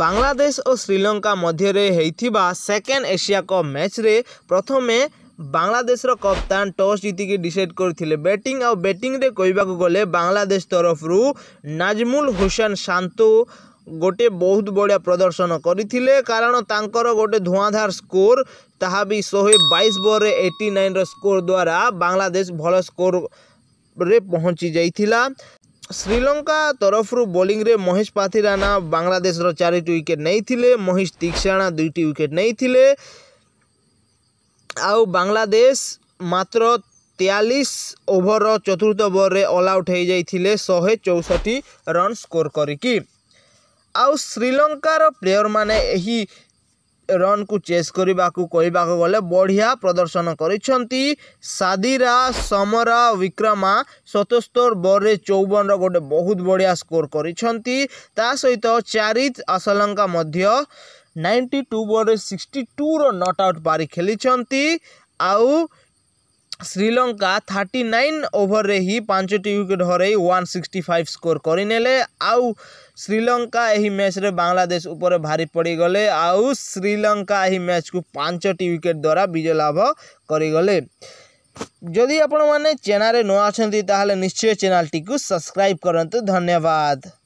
ବାଂଲାଦେଶ ଓ ଶ୍ରୀଲଙ୍କା ମଧ୍ୟରେ ହୋଇଥିବା second Asia cup ମ୍ୟାଚ୍ରେ ପ୍ରଥମେ ବାଂଲାଦେଶର କପ୍ତାନ ଟସ୍ ଜିତିକି ଡିସାଇଡ଼୍ କରିଥିଲେ ବ୍ୟାଟିଂ ଆଉ ବ୍ୟାଟିଂରେ କହିବାକୁ ଗଲେ ବାଂଲାଦେଶ ତରଫରୁ ନାଜମୁଲ ହୁସେନ ଶାନ୍ତୁ ଗୋଟେ ବହୁତ ବଢ଼ିଆ ପ୍ରଦର୍ଶନ କରିଥିଲେ କାରଣ ତାଙ୍କର ଗୋଟେ ଧୂଆଁଧାର ସ୍କୋର ତାହା ବି ଶହେ ବାଇଶ ବଲ୍ରେ ଏଇଟି ନାଇନ୍ର ସ୍କୋର ଦ୍ୱାରା ବାଂଲାଦେଶ ଭଲ ସ୍କୋର ରେ ପହଞ୍ଚି ଯାଇଥିଲା ଶ୍ରୀଲଙ୍କା ତରଫରୁ ବୋଲିଂରେ ମହେଶ ପାଥିରାନା ବାଂଲାଦେଶର ଚାରିଟି ୱିକେଟ୍ ନେଇଥିଲେ ମହେଶ ତିକ୍ସାଣା ଦୁଇଟି ୱିକେଟ୍ ନେଇଥିଲେ ଆଉ ବାଂଲାଦେଶ ମାତ୍ର ତେୟାଳିଶ ଓଭରର ଚତୁର୍ଥ ଓଭରରେ ଅଲ୍ ଆଉଟ୍ ହୋଇଯାଇଥିଲେ ଶହେ ଚଉଷଠି ରନ୍ ସ୍କୋର କରିକି ଆଉ ଶ୍ରୀଲଙ୍କାର ପ୍ଲେୟର୍ମାନେ ଏହି ରନ୍କୁ ଚେସ୍ କରିବାକୁ କହିବାକୁ ଗଲେ ବଢ଼ିଆ ପ୍ରଦର୍ଶନ କରିଛନ୍ତି ସାଦିରା ସମରା ବିକ୍ରମା ସତସ୍ତର ବଲ୍ରେ ଚଉବନର ଗୋଟେ ବହୁତ ବଢ଼ିଆ ସ୍କୋର୍ କରିଛନ୍ତି ତା ସହିତ ଚାରିତ୍ ଆସଲଙ୍କା ମଧ୍ୟ ନାଇଣ୍ଟି ଟୁ ବଲ୍ରେ ସିକ୍ସଟି ଟୁର ନଟ୍ ଆଉଟ୍ ପାରି ଖେଳିଛନ୍ତି ଆଉ শ্রীলঙ্কা থার্টি নাইন ওভরে হি ପାଞ୍ଚଟି ୱିକେଟ୍ ହରାଇ ୱାନ୍ ସିକ୍ସଟି ଫାଇଭ୍ ସ୍କୋର୍ କରିନେଲେ ଆଉ ଶ୍ରୀଲଙ୍କା ଏହି ମ୍ୟାଚ୍ରେ ବାଂଲାଦେଶ ଉପରେ ଭାରି ପଡ଼ିଗଲେ ଆଉ ଶ୍ରୀଲଙ୍କା ଏହି ମ୍ୟାଚ୍କୁ ପାଞ୍ଚଟି ୱିକେଟ୍ ଦ୍ୱାରା ବିଜୟ ଲାଭ କରିଗଲେ ଯଦି ଆପଣମାନେ ଚ୍ୟାନେଲ୍ରେ ନୂଆ ଅଛନ୍ତି ତାହେଲେ ନିଶ୍ଚୟ ଚ୍ୟାନେଲ୍ଟିକୁ ସବସ୍କ୍ରାଇବ୍ କରନ୍ତୁ ଧନ୍ୟବାଦ